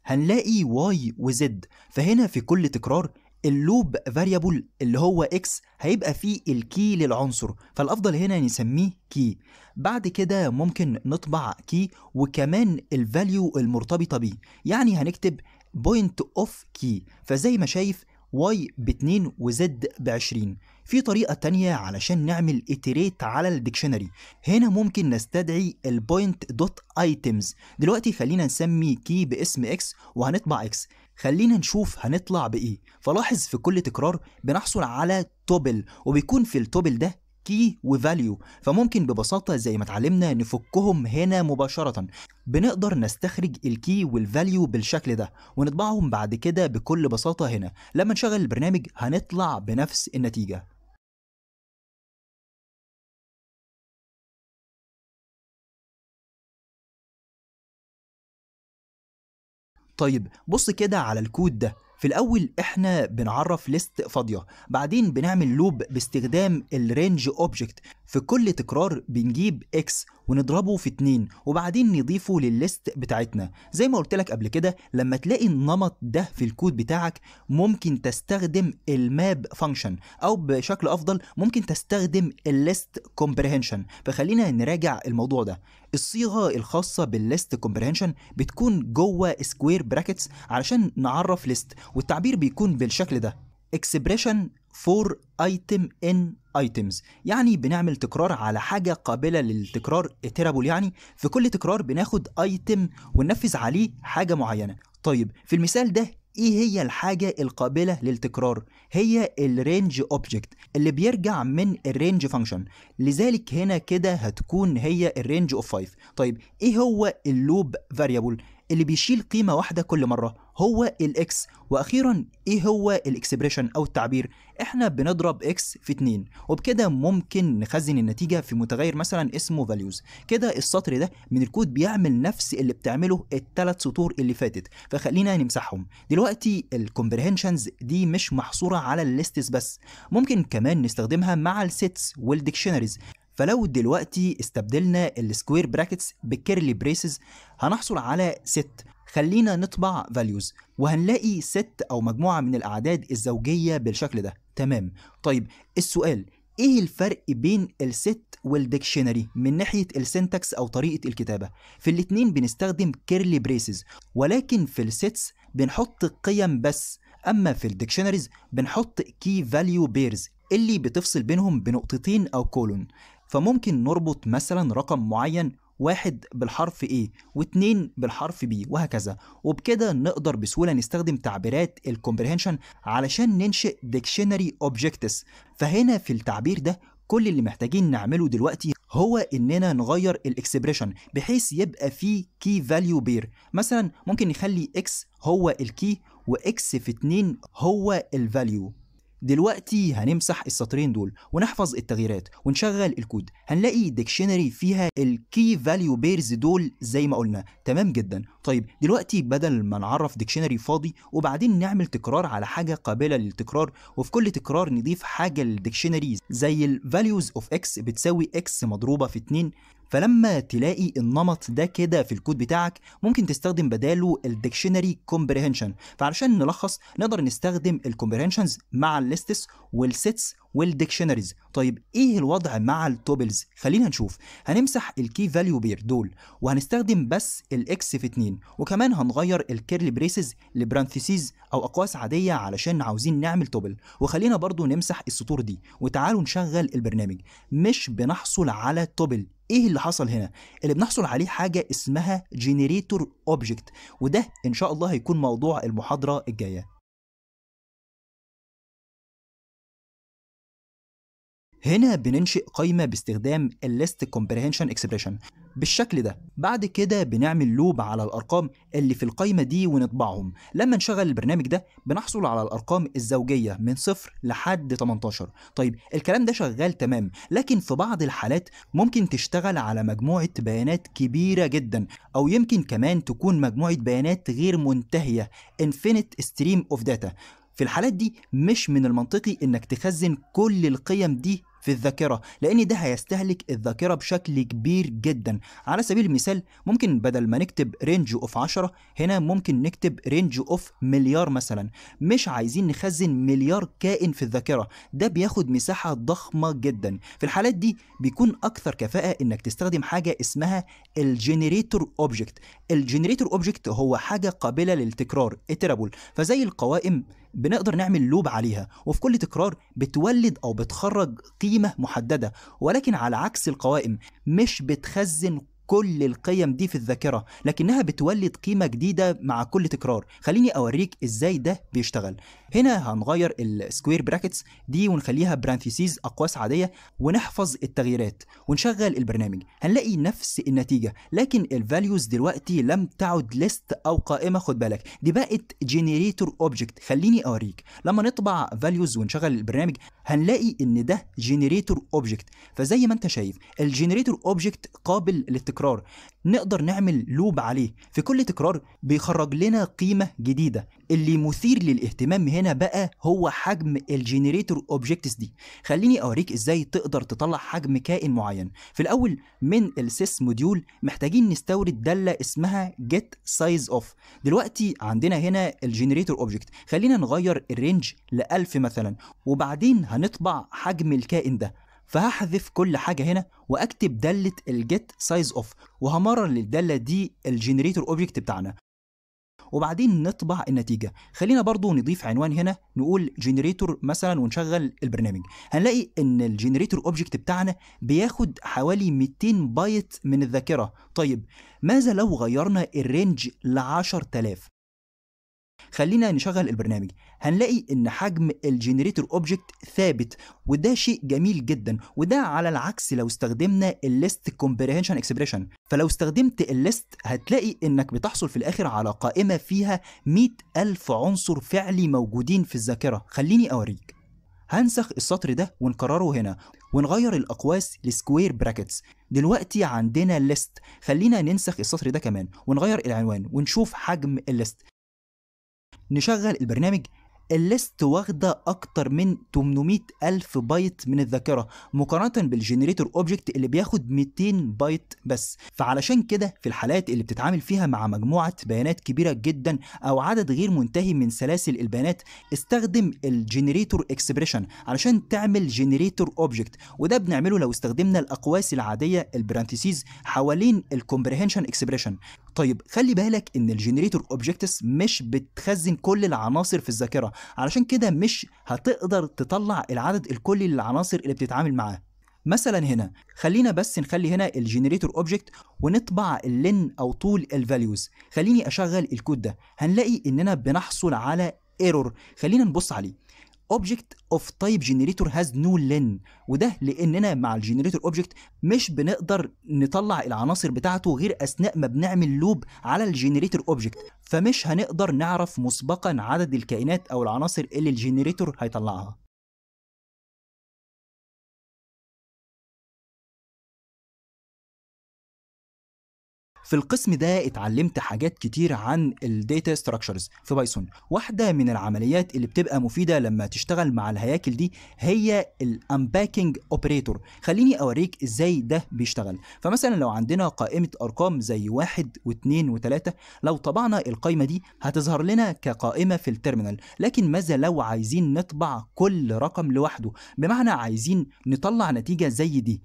هنلاقي y وزد فهنا في كل تكرار اللوب فاريبل اللي هو اكس هيبقى فيه الكي للعنصر فالافضل هنا نسميه كي بعد كده ممكن نطبع كي وكمان الفاليو المرتبطه بيه يعني هنكتب بوينت اوف كي فزي ما شايف واي ب2 وزد ب20 في طريقة تانية علشان نعمل اتريت على الديكشنري هنا ممكن نستدعي البوينت دوت ايتمز دلوقتي خلينا نسمي كي باسم اكس وهنطبع اكس خلينا نشوف هنطلع بايه فلاحظ في كل تكرار بنحصل على توبل وبيكون في التوبل ده كي وفاليو فممكن ببساطة زي ما اتعلمنا نفكهم هنا مباشرة بنقدر نستخرج الكي والفاليو بالشكل ده ونطبعهم بعد كده بكل بساطة هنا لما نشغل البرنامج هنطلع بنفس النتيجة طيب بص كده على الكود ده في الاول احنا بنعرف ليست فاضيه بعدين بنعمل لوب باستخدام الرينج اوبجكت في كل تكرار بنجيب اكس ونضربه في 2 وبعدين نضيفه للليست بتاعتنا زي ما قلت لك قبل كده لما تلاقي النمط ده في الكود بتاعك ممكن تستخدم الماب فانكشن او بشكل افضل ممكن تستخدم الليست كومبريهنشن فخلينا نراجع الموضوع ده الصيغه الخاصه بالليست كومبريهنشن بتكون جوه سكوير براكتس علشان نعرف ليست والتعبير بيكون بالشكل ده expression for item in items يعني بنعمل تكرار على حاجة قابلة للتكرار iterable يعني في كل تكرار بناخد item وننفذ عليه حاجة معينة طيب في المثال ده ايه هي الحاجة القابلة للتكرار؟ هي الرينج اوبجكت اللي بيرجع من الرينج فانكشن لذلك هنا كده هتكون هي الرينج اوف 5 طيب ايه هو اللوب فاريبل؟ اللي بيشيل قيمة واحدة كل مرة هو الإكس وأخيرا إيه هو الإكسبريشن أو التعبير إحنا بنضرب إكس في 2 وبكده ممكن نخزن النتيجة في متغير مثلا اسمه values كده السطر ده من الكود بيعمل نفس اللي بتعمله الثلاث سطور اللي فاتت فخلينا نمسحهم دلوقتي الكومبرهنشنز دي مش محصورة على الليستس بس ممكن كمان نستخدمها مع السيتس والديكشنريز فلو دلوقتي استبدلنا السكوير براكتس بالكيرلي بريسز هنحصل على 6 خلينا نطبع values وهنلاقي ست أو مجموعة من الأعداد الزوجية بالشكل ده تمام طيب السؤال ايه الفرق بين الست والديكشنري من ناحيه السنتكس او طريقه الكتابه في الاتنين بنستخدم كيرلي بريسز ولكن في السيتس بنحط قيم بس اما في الديكشنريز بنحط كي فاليو بيرز اللي بتفصل بينهم بنقطتين او كولون فممكن نربط مثلا رقم معين واحد بالحرف A واتنين بالحرف B وهكذا وبكده نقدر بسهولة نستخدم تعبيرات الكومبريهنشن علشان ننشئ ديكشنري اوبجكتس فهنا في التعبير ده كل اللي محتاجين نعمله دلوقتي هو اننا نغير الاكسبريشن بحيث يبقى فيه كي فاليو بير مثلا ممكن نخلي x هو الكي واكس في 2 هو الفاليو دلوقتي هنمسح السطرين دول ونحفظ التغييرات ونشغل الكود هنلاقي ديكشنري فيها الكي فاليو بيرز دول زي ما قلنا تمام جدا طيب دلوقتي بدل ما نعرف ديكشنري فاضي وبعدين نعمل تكرار على حاجه قابله للتكرار وفي كل تكرار نضيف حاجه للديكشنري زي الفاليوز اوف اكس بتساوي اكس مضروبه في 2 فلما تلاقي النمط ده كده في الكود بتاعك ممكن تستخدم بداله الديكشنري كومبريهنشن فعلشان نلخص نقدر نستخدم الكومبريهنشنز مع الليستس والسيتس والديكشنريز طيب ايه الوضع مع التوبلز خلينا نشوف هنمسح الكي فاليو بير دول وهنستخدم بس الاكس في 2 وكمان هنغير الكيرلي بريسز لبرانثيسيز او اقواس عاديه علشان عاوزين نعمل توبل وخلينا برضو نمسح السطور دي وتعالوا نشغل البرنامج مش بنحصل على توبل ايه اللي حصل هنا اللي بنحصل عليه حاجه اسمها جينيريتور اوبجكت وده ان شاء الله هيكون موضوع المحاضره الجايه هنا بننشئ قايمة باستخدام الليست كومبريهنشن اكسبريشن بالشكل ده بعد كده بنعمل لوب على الأرقام اللي في القايمة دي ونطبعهم لما نشغل البرنامج ده بنحصل على الأرقام الزوجية من 0 لحد 18 طيب الكلام ده شغال تمام لكن في بعض الحالات ممكن تشتغل على مجموعة بيانات كبيرة جدا أو يمكن كمان تكون مجموعة بيانات غير منتهية infinite stream of data في الحالات دي مش من المنطقي انك تخزن كل القيم دي في الذاكرة لأن ده هيستهلك الذاكرة بشكل كبير جدا على سبيل المثال ممكن بدل ما نكتب رينج اوف 10 هنا ممكن نكتب رينج اوف مليار مثلا مش عايزين نخزن مليار كائن في الذاكرة ده بياخد مساحة ضخمة جدا في الحالات دي بيكون أكثر كفاءة إنك تستخدم حاجة اسمها الجنريتور أوبجكت الجنريتور أوبجكت هو حاجة قابلة للتكرار iterable فزي القوائم بنقدر نعمل لوب عليها وفي كل تكرار بتولد أو بتخرج قيمة محددة ولكن على عكس القوائم مش بتخزن كل القيم دي في الذاكرة لكنها بتولد قيمة جديدة مع كل تكرار خليني أوريك إزاي ده بيشتغل هنا هنغير السكوير براكتس دي ونخليها برانثيسيز اقواس عاديه ونحفظ التغييرات ونشغل البرنامج هنلاقي نفس النتيجه لكن الفاليوز دلوقتي لم تعد ليست او قائمه خد بالك دي بقت جنريتور اوبجكت خليني اوريك لما نطبع فاليوز ونشغل البرنامج هنلاقي ان ده جنريتور اوبجكت فزي ما انت شايف الجنريتور اوبجكت قابل للتكرار نقدر نعمل لوب عليه في كل تكرار بيخرج لنا قيمة جديدة اللي مثير للاهتمام هنا بقى هو حجم الجينيريتور اوبجكتس دي خليني اوريك ازاي تقدر تطلع حجم كائن معين في الاول من السيس موديول محتاجين نستورد دالة اسمها جيت سايز اوف دلوقتي عندنا هنا الجينيريتور اوبجكت خلينا نغير الرينج ل 1000 مثلا وبعدين هنطبع حجم الكائن ده فهحذف كل حاجه هنا واكتب داله الجيت سايز اوف وهمرر للداله دي الجنريتور اوبجكت بتاعنا وبعدين نطبع النتيجة خلينا برضو نضيف عنوان هنا نقول جنريتور مثلا ونشغل البرنامج هنلاقي ان الجنريتور اوبجكت بتاعنا بياخد حوالي 200 بايت من الذاكرة طيب ماذا لو غيرنا الرينج ل 10000 خلينا نشغل البرنامج هنلاقي ان حجم الجنريتور اوبجكت ثابت وده شيء جميل جدا وده على العكس لو استخدمنا الليست كومبريهنشن اكسبريشن فلو استخدمت الليست هتلاقي انك بتحصل في الاخر على قائمه فيها 100000 عنصر فعلي موجودين في الذاكره خليني اوريك هنسخ السطر ده ونكرره هنا ونغير الاقواس لسكوير براكتس دلوقتي عندنا ليست خلينا ننسخ السطر ده كمان ونغير العنوان ونشوف حجم الليست نشغل البرنامج الليست واخده اكتر من 800 الف بايت من الذاكره مقارنه بالجنريتور اوبجكت اللي بياخد 200 بايت بس فعلشان كده في الحالات اللي بتتعامل فيها مع مجموعه بيانات كبيره جدا او عدد غير منتهي من سلاسل البيانات استخدم الجنريتور اكسبريشن علشان تعمل جنريتور اوبجكت وده بنعمله لو استخدمنا الاقواس العاديه البرانتيسيز حوالين الكومبريهنشن اكسبريشن طيب خلي بالك ان الجنريتور اوبجكتس مش بتخزن كل العناصر في الذاكره علشان كده مش هتقدر تطلع العدد الكلي للعناصر اللي بتتعامل معاه مثلا هنا خلينا بس نخلي هنا الجنريتور اوبجكت ونطبع اللين او طول الفاليوز خليني اشغل الكود ده هنلاقي اننا بنحصل على ايرور خلينا نبص عليه object of type generator has no len وده لاننا مع الجنريتور object مش بنقدر نطلع العناصر بتاعته غير اثناء ما بنعمل لوب على الجنريتور object فمش هنقدر نعرف مسبقا عدد الكائنات او العناصر اللي الجنريتور هيطلعها في القسم ده اتعلمت حاجات كتير عن الداتا ستراكشرز في بايثون واحده من العمليات اللي بتبقى مفيده لما تشتغل مع الهياكل دي هي الانباكينج اوبريتور خليني اوريك ازاي ده بيشتغل فمثلا لو عندنا قائمه ارقام زي واحد واثنين وثلاثه لو طبعنا القائمه دي هتظهر لنا كقائمه في التيرمينال لكن ماذا لو عايزين نطبع كل رقم لوحده بمعنى عايزين نطلع نتيجه زي دي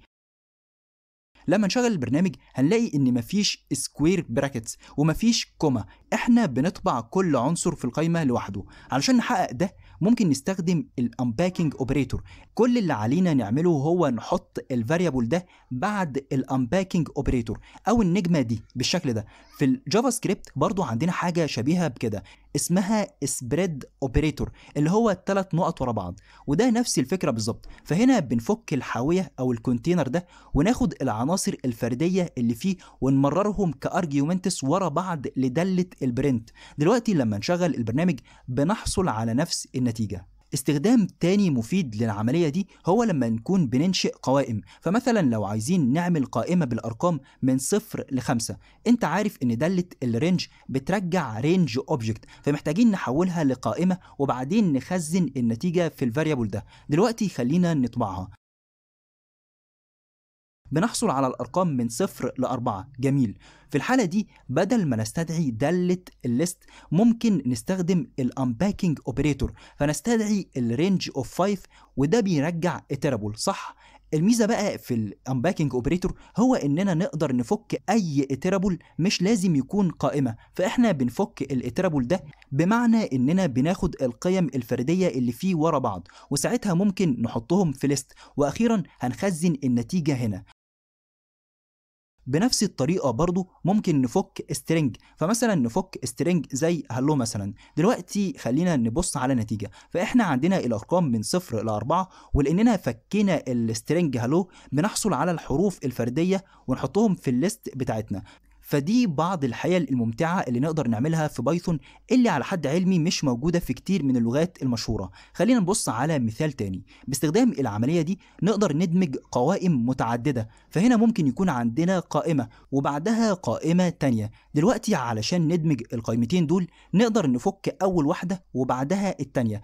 لما نشغل البرنامج هنلاقي ان مفيش سكوير براكتس ومفيش كوما احنا بنطبع كل عنصر في القايمه لوحده علشان نحقق ده ممكن نستخدم الامباكينج اوبريتور كل اللي علينا نعمله هو نحط الفاريبل ده بعد الامباكينج اوبريتور او النجمه دي بالشكل ده في الجافا سكريبت برضو عندنا حاجه شبيهه بكده اسمها سبريد اوبريتور اللي هو الثلاث نقط ورا بعض وده نفس الفكره بالظبط فهنا بنفك الحاويه او الكونتينر ده وناخد العناصر الفرديه اللي فيه ونمررهم كارجيومنتس ورا بعض لداله البرنت دلوقتي لما نشغل البرنامج بنحصل على نفس النتيجه استخدام تاني مفيد للعملية دي هو لما نكون بننشئ قوائم فمثلا لو عايزين نعمل قائمة بالأرقام من صفر لخمسة انت عارف ان دالة الرينج بترجع رينج اوبجكت فمحتاجين نحولها لقائمة وبعدين نخزن النتيجة في الفاريابل ده دلوقتي خلينا نطبعها بنحصل على الأرقام من صفر لأربعة جميل في الحالة دي بدل ما نستدعي دالة الليست ممكن نستخدم الانباكينج اوبريتور فنستدعي الرينج اوف 5 وده بيرجع اترابل صح الميزه بقى في الانباكينج اوبريتور هو اننا نقدر نفك اي اترابل مش لازم يكون قائمه فاحنا بنفك الاترابل ده بمعنى اننا بناخد القيم الفرديه اللي فيه ورا بعض وساعتها ممكن نحطهم في ليست واخيرا هنخزن النتيجه هنا بنفس الطريقه برضو ممكن نفك string فمثلا نفك string زي hello مثلا دلوقتي خلينا نبص على النتيجه فاحنا عندنا الارقام من صفر إلى 4 ولاننا فكينا السترينج hello بنحصل على الحروف الفرديه ونحطهم في الليست بتاعتنا فدي بعض الحيل الممتعة اللي نقدر نعملها في بايثون اللي على حد علمي مش موجودة في كتير من اللغات المشهورة خلينا نبص على مثال تاني باستخدام العملية دي نقدر ندمج قوائم متعددة فهنا ممكن يكون عندنا قائمة وبعدها قائمة تانية دلوقتي علشان ندمج القائمتين دول نقدر نفك أول واحدة وبعدها التانية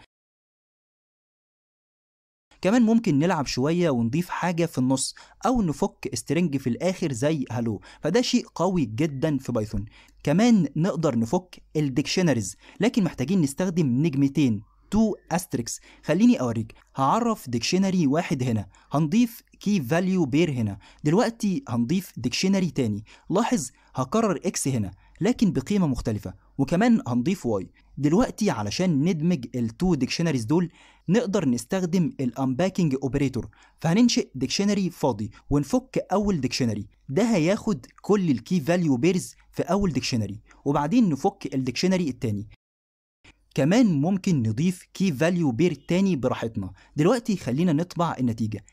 كمان ممكن نلعب شويه ونضيف حاجه في النص او نفك سترنج في الاخر زي هالو فده شيء قوي جدا في بايثون كمان نقدر نفك الديكشنريز لكن محتاجين نستخدم نجمتين تو استريكس خليني اوريك هعرف ديكشنري واحد هنا هنضيف كي فاليو بير هنا دلوقتي هنضيف ديكشنري تاني لاحظ هكرر اكس هنا لكن بقيمه مختلفه وكمان هنضيف واي دلوقتي علشان ندمج التو ديكشنريز دول نقدر نستخدم الانباكينج اوبريتور فهننشئ ديكشنري فاضي ونفك اول ديكشنري ده هياخد كل الكي فاليو بيرز في اول ديكشنري وبعدين نفك الديكشنري التاني كمان ممكن نضيف كي فاليو بير تاني براحتنا دلوقتي خلينا نطبع النتيجة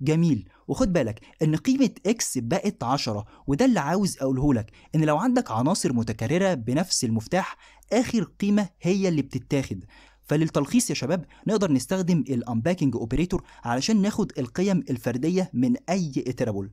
جميل وخد بالك ان قيمه x بقت 10 وده اللي عاوز اقوله لك ان لو عندك عناصر متكرره بنفس المفتاح اخر قيمه هي اللي بتتاخد فللتلخيص يا شباب نقدر نستخدم الانباكينج اوبريتور علشان ناخد القيم الفرديه من اي اترابول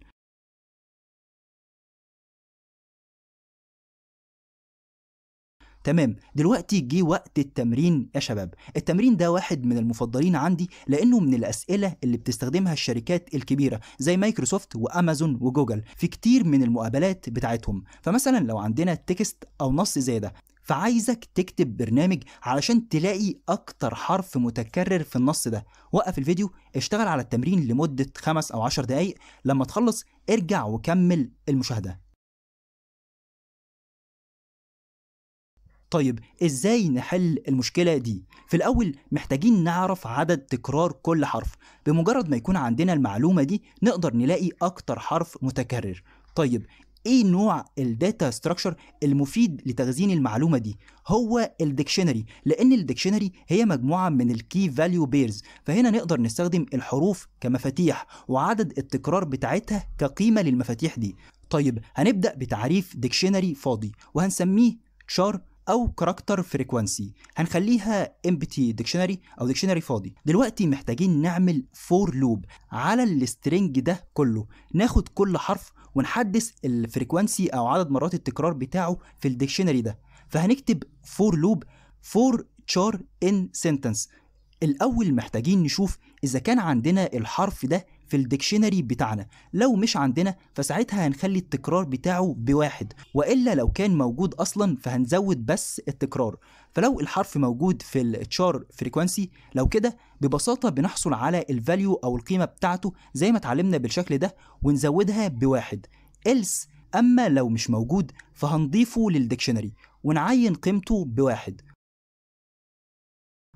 تمام دلوقتي جه وقت التمرين يا شباب التمرين ده واحد من المفضلين عندي لانه من الاسئله اللي بتستخدمها الشركات الكبيره زي مايكروسوفت وامازون وجوجل في كتير من المقابلات بتاعتهم فمثلا لو عندنا تكست او نص زي ده فعايزك تكتب برنامج علشان تلاقي اكتر حرف متكرر في النص ده وقف الفيديو اشتغل على التمرين لمدة 5 أو 10 دقايق لما تخلص ارجع وكمل المشاهدة طيب ازاي نحل المشكله دي في الاول محتاجين نعرف عدد تكرار كل حرف بمجرد ما يكون عندنا المعلومه دي نقدر نلاقي اكتر حرف متكرر طيب ايه نوع الداتا ستراكشر المفيد لتخزين المعلومه دي هو الديكشنري لان الديكشنري هي مجموعه من الكي فاليو بيرز فهنا نقدر نستخدم الحروف كمفاتيح وعدد التكرار بتاعتها كقيمه للمفاتيح دي طيب هنبدا بتعريف ديكشنري فاضي وهنسميه char او كاركتر فريكوانسي هنخليها امبتي ديكشنري او ديكشنري فاضي دلوقتي محتاجين نعمل فور لوب على السترنج ده كله ناخد كل حرف ونحدث الفريكوانسي او عدد مرات التكرار بتاعه في الديكشنري ده فهنكتب فور لوب فور char in sentence الأول محتاجين نشوف إذا كان عندنا الحرف ده في الديكشنري بتاعنا لو مش عندنا فساعتها هنخلي التكرار بتاعه بواحد والا لو كان موجود اصلا فهنزود بس التكرار فلو الحرف موجود في التشار فريكوانسي لو كده ببساطه بنحصل على الفاليو او القيمه بتاعته زي ما اتعلمنا بالشكل ده ونزودها بواحد else اما لو مش موجود فهنضيفه للديكشنري ونعين قيمته بواحد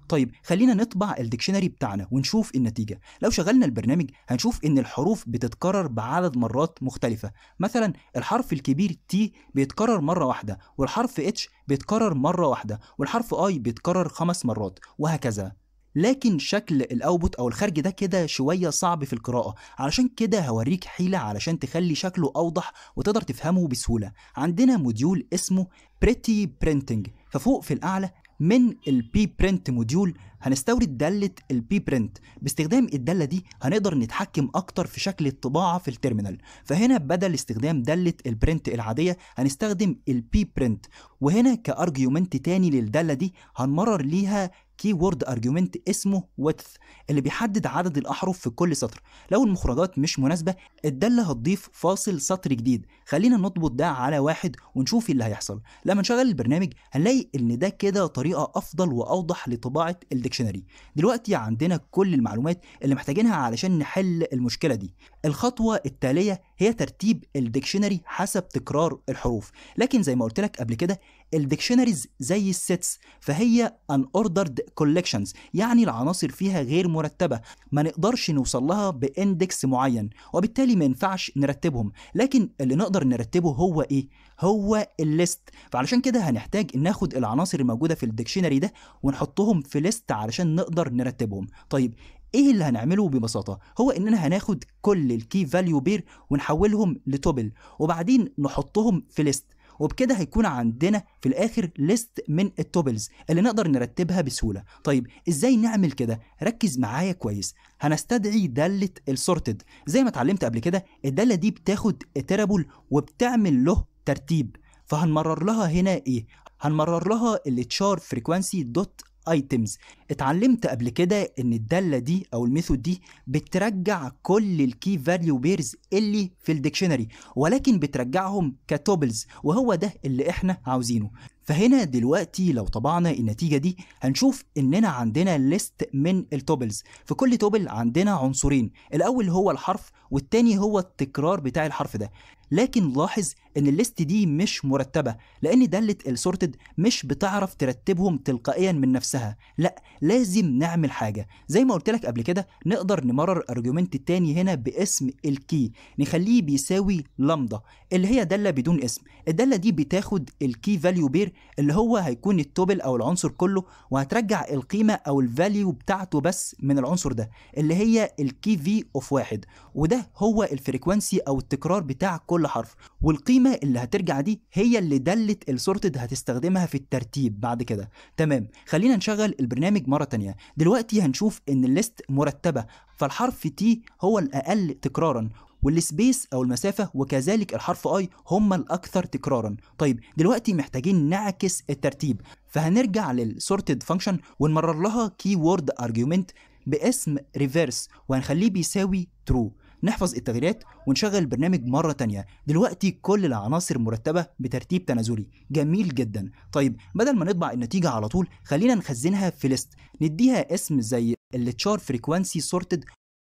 طيب خلينا نطبع الديكشنري بتاعنا ونشوف النتيجة لو شغلنا البرنامج هنشوف ان الحروف بتتكرر بعدد مرات مختلفة مثلا الحرف الكبير تي بيتكرر مرة واحدة والحرف اتش بيتكرر مرة واحدة والحرف اي بيتكرر خمس مرات وهكذا لكن شكل الاوبوت او الخارج ده كده شويه صعب في القراءه علشان كده هوريك حيله علشان تخلي شكله اوضح وتقدر تفهمه بسهوله عندنا موديول اسمه بريتي برينتنج ففوق في الاعلى من البي برنت موديول هنستورد دالة البي برنت باستخدام الدالة دي هنقدر نتحكم أكتر في شكل الطباعة في التيرمينال فهنا بدل استخدام دالة البرنت العادية هنستخدم البي برنت وهنا كأرجيومنت تاني للدالة دي هنمرر ليها كي وورد ارجيومنت اسمه ويدث اللي بيحدد عدد الاحرف في كل سطر لو المخرجات مش مناسبه الداله هتضيف فاصل سطر جديد خلينا نضبط ده على واحد ونشوف إيه اللي هيحصل لما نشغل البرنامج هنلاقي ان ده كده طريقه افضل واوضح لطباعه الديكشنري دلوقتي عندنا كل المعلومات اللي محتاجينها علشان نحل المشكله دي الخطوة التالية هي ترتيب الديكشنري حسب تكرار الحروف لكن زي ما قلت لك قبل كده الديكشنريز زي السيتس فهي ان اوردرد كولكشنز يعني العناصر فيها غير مرتبة ما نقدرش نوصل لها باندكس معين وبالتالي ما ينفعش نرتبهم لكن اللي نقدر نرتبه هو ايه هو الليست فعلشان كده هنحتاج ناخد العناصر الموجودة في الديكشنري ده ونحطهم في ليست علشان نقدر نرتبهم طيب ايه اللي هنعمله ببساطه هو اننا هناخد كل الكي فاليو بير ونحولهم لتوبل وبعدين نحطهم في ليست وبكده هيكون عندنا في الاخر ليست من التوبلز اللي نقدر نرتبها بسهوله طيب ازاي نعمل كده ركز معايا كويس هنستدعي داله السورتد زي ما اتعلمت قبل كده الداله دي بتاخد ترابل وبتعمل له ترتيب فهنمرر لها هنا ايه هنمرر لها التشار فريكوانسي دوت ايتمز اتعلمت قبل كده ان الداله دي او الميثود دي بترجع كل الكي فاليو بيرز اللي في الديكشنري ولكن بترجعهم كتوبلز وهو ده اللي احنا عاوزينه فهنا دلوقتي لو طبعنا النتيجه دي هنشوف اننا عندنا ليست من التوبلز في كل توبل عندنا عنصرين الاول هو الحرف والتاني هو التكرار بتاع الحرف ده لكن لاحظ ان الليست دي مش مرتبه لان داله السورتد مش بتعرف ترتبهم تلقائيا من نفسها لا لازم نعمل حاجه زي ما قلت لك قبل كده نقدر نمرر ارجيومنت التاني هنا باسم الكي نخليه بيساوي لامدا اللي هي داله بدون اسم الداله دي بتاخد الكي فاليو بير اللي هو هيكون التوبل او العنصر كله وهترجع القيمه او الفاليو بتاعته بس من العنصر ده اللي هي الكي في اوف واحد وده هو الفريكوانسي او التكرار بتاع كل حرف والقيمه القيمه اللي هترجع دي هي اللي دلت السورتد هتستخدمها في الترتيب بعد كده تمام خلينا نشغل البرنامج مره تانية دلوقتي هنشوف ان الليست مرتبه فالحرف تي هو الاقل تكرارا والسبيس او المسافه وكذلك الحرف اي هما الاكثر تكرارا طيب دلوقتي محتاجين نعكس الترتيب فهنرجع للسورتد فانكشن ونمرر لها كي وورد ارجيومنت باسم ريفيرس وهنخليه بيساوي ترو نحفظ التغييرات ونشغل البرنامج مرة تانية دلوقتي كل العناصر مرتبة بترتيب تنازلي جميل جدا طيب بدل ما نطبع النتيجة على طول خلينا نخزنها في ليست نديها اسم زي التشار فريكوانسي سورتد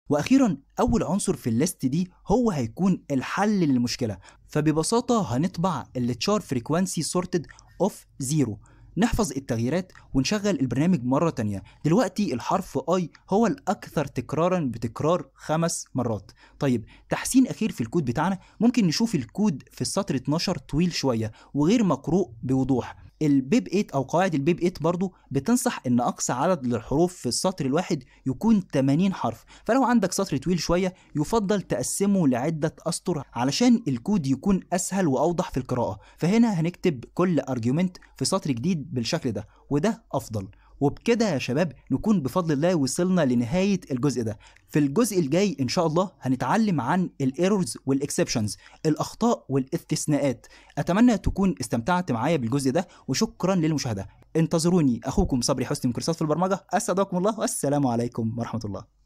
واخيرا اول عنصر في الليست دي هو هيكون الحل للمشكله فببساطه هنطبع التشار فريكوانسي سورتد اوف زيرو نحفظ التغييرات ونشغل البرنامج مرة تانية دلوقتي الحرف I هو الأكثر تكرارا بتكرار خمس مرات طيب تحسين أخير في الكود بتاعنا ممكن نشوف الكود في السطر 12 طويل شوية وغير مقروء بوضوح البيب 8 او قواعد البيب 8 برضو بتنصح ان اقصى عدد للحروف في السطر الواحد يكون 80 حرف فلو عندك سطر طويل شويه يفضل تقسمه لعده اسطر علشان الكود يكون اسهل واوضح في القراءه فهنا هنكتب كل ارجيومنت في سطر جديد بالشكل ده وده افضل وبكده يا شباب نكون بفضل الله وصلنا لنهايه الجزء ده في الجزء الجاي ان شاء الله هنتعلم عن الايرورز والاكسبشنز الاخطاء والاستثناءات اتمنى تكون استمتعت معايا بالجزء ده وشكرا للمشاهده انتظروني اخوكم صبري حسني من كورسات في البرمجه أسعدكم الله والسلام عليكم ورحمه الله